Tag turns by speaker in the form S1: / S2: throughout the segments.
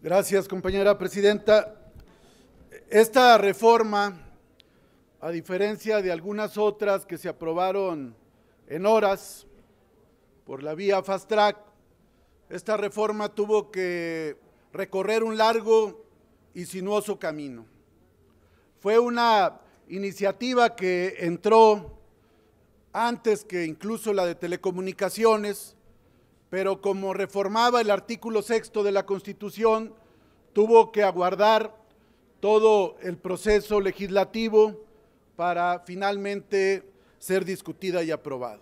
S1: Gracias, compañera presidenta. Esta reforma, a diferencia de algunas otras que se aprobaron en horas por la vía fast track, esta reforma tuvo que recorrer un largo y sinuoso camino. Fue una iniciativa que entró antes que incluso la de telecomunicaciones, pero como reformaba el artículo sexto de la Constitución, tuvo que aguardar todo el proceso legislativo para finalmente ser discutida y aprobada.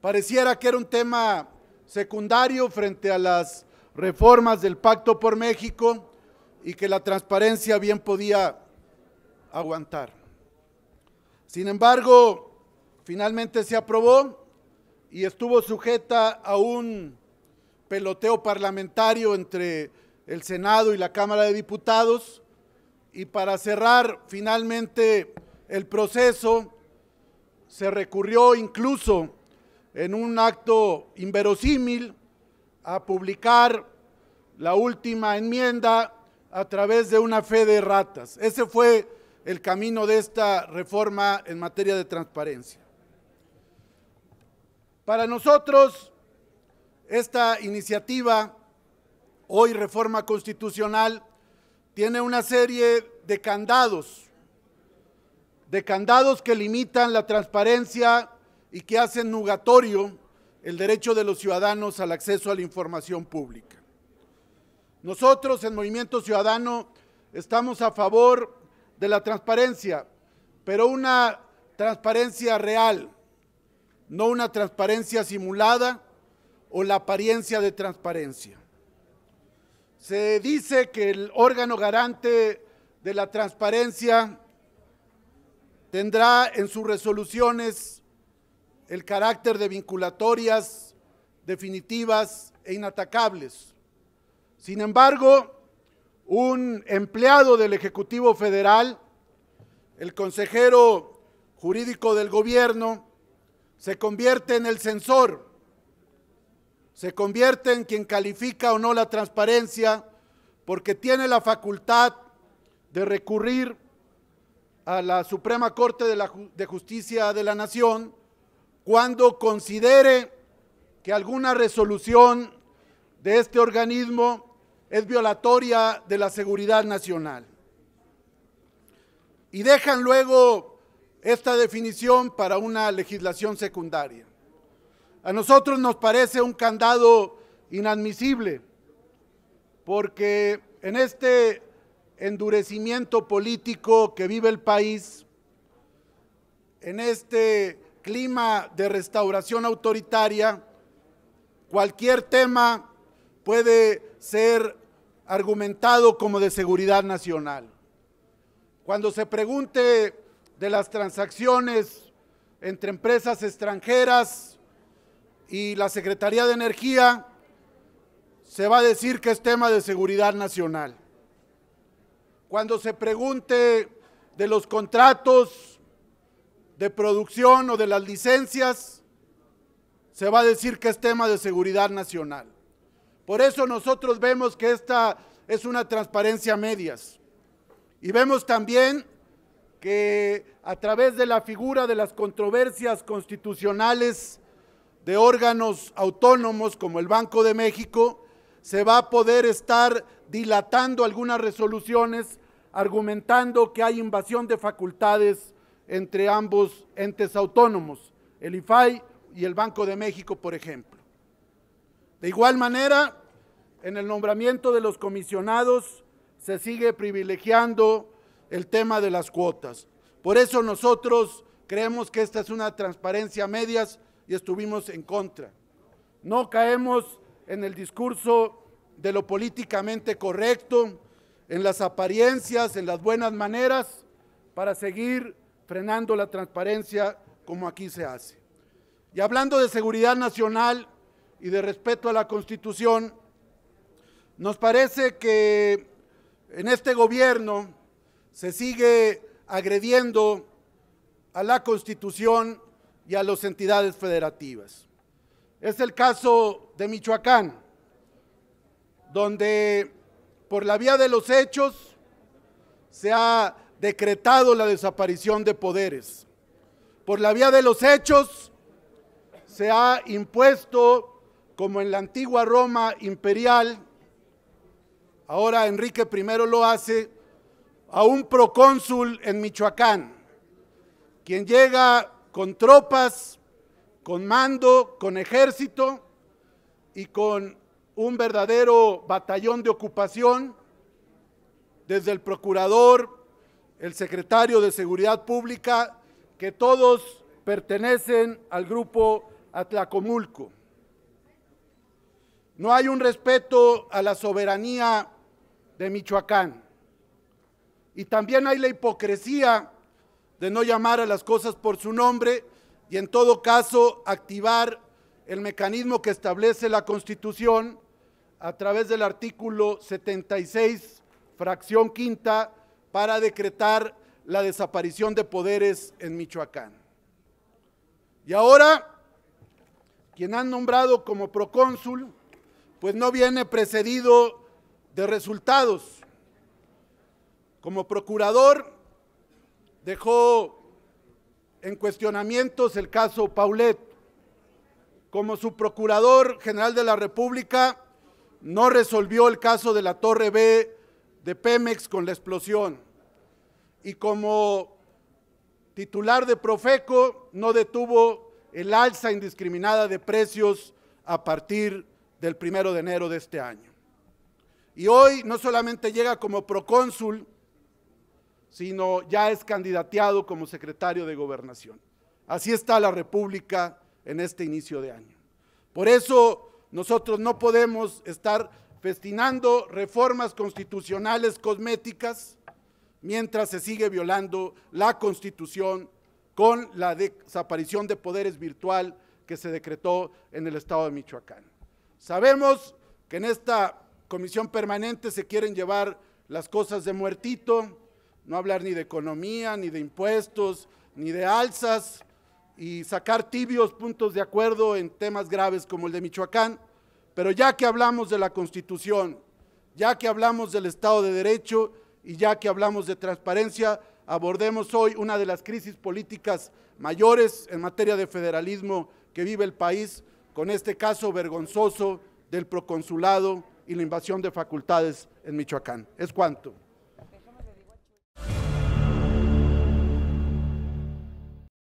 S1: Pareciera que era un tema secundario frente a las reformas del Pacto por México y que la transparencia bien podía aguantar. Sin embargo, finalmente se aprobó y estuvo sujeta a un peloteo parlamentario entre el Senado y la Cámara de Diputados. Y para cerrar finalmente el proceso, se recurrió incluso en un acto inverosímil a publicar la última enmienda a través de una fe de ratas. Ese fue el camino de esta reforma en materia de transparencia. Para nosotros, esta iniciativa, hoy reforma constitucional, tiene una serie de candados, de candados que limitan la transparencia y que hacen nugatorio el derecho de los ciudadanos al acceso a la información pública. Nosotros en Movimiento Ciudadano estamos a favor de la transparencia, pero una transparencia real, no una transparencia simulada o la apariencia de transparencia. Se dice que el órgano garante de la transparencia tendrá en sus resoluciones el carácter de vinculatorias, definitivas e inatacables. Sin embargo, un empleado del Ejecutivo Federal, el consejero jurídico del gobierno, se convierte en el censor, se convierte en quien califica o no la transparencia, porque tiene la facultad de recurrir a la Suprema Corte de, Justicia de la Nación cuando considere que alguna resolución de este organismo es violatoria de la seguridad nacional. Y dejan luego esta definición para una legislación secundaria. A nosotros nos parece un candado inadmisible, porque en este endurecimiento político que vive el país, en este clima de restauración autoritaria, cualquier tema puede ser argumentado como de seguridad nacional. Cuando se pregunte de las transacciones entre empresas extranjeras y la Secretaría de Energía, se va a decir que es tema de seguridad nacional. Cuando se pregunte de los contratos de producción o de las licencias, se va a decir que es tema de seguridad nacional. Por eso nosotros vemos que esta es una transparencia a medias. Y vemos también que a través de la figura de las controversias constitucionales de órganos autónomos como el Banco de México, se va a poder estar dilatando algunas resoluciones, argumentando que hay invasión de facultades entre ambos entes autónomos, el IFAI y el Banco de México, por ejemplo. De igual manera, en el nombramiento de los comisionados se sigue privilegiando el tema de las cuotas. Por eso nosotros creemos que esta es una transparencia a medias y estuvimos en contra. No caemos en el discurso de lo políticamente correcto, en las apariencias, en las buenas maneras, para seguir frenando la transparencia como aquí se hace. Y hablando de seguridad nacional y de respeto a la Constitución, nos parece que en este gobierno se sigue agrediendo a la Constitución y a las entidades federativas. Es el caso de Michoacán, donde por la vía de los hechos se ha decretado la desaparición de poderes. Por la vía de los hechos se ha impuesto, como en la antigua Roma imperial, ahora Enrique I lo hace, a un procónsul en Michoacán, quien llega con tropas, con mando, con ejército y con un verdadero batallón de ocupación, desde el procurador, el secretario de Seguridad Pública, que todos pertenecen al grupo Atlacomulco. No hay un respeto a la soberanía de Michoacán. Y también hay la hipocresía de no llamar a las cosas por su nombre y en todo caso activar el mecanismo que establece la Constitución a través del artículo 76, fracción quinta, para decretar la desaparición de poderes en Michoacán. Y ahora, quien han nombrado como procónsul, pues no viene precedido de resultados. Como procurador, dejó en cuestionamientos el caso Paulet. Como su procurador general de la República, no resolvió el caso de la Torre B de Pemex con la explosión. Y como titular de Profeco, no detuvo el alza indiscriminada de precios a partir del primero de enero de este año. Y hoy no solamente llega como procónsul, sino ya es candidateado como secretario de gobernación. Así está la República en este inicio de año. Por eso nosotros no podemos estar festinando reformas constitucionales cosméticas mientras se sigue violando la Constitución con la desaparición de poderes virtual que se decretó en el estado de Michoacán. Sabemos que en esta comisión permanente se quieren llevar las cosas de muertito, no hablar ni de economía, ni de impuestos, ni de alzas, y sacar tibios puntos de acuerdo en temas graves como el de Michoacán. Pero ya que hablamos de la Constitución, ya que hablamos del Estado de Derecho y ya que hablamos de transparencia, abordemos hoy una de las crisis políticas mayores en materia de federalismo que vive el país, con este caso vergonzoso del proconsulado y la invasión de facultades en Michoacán. Es cuanto.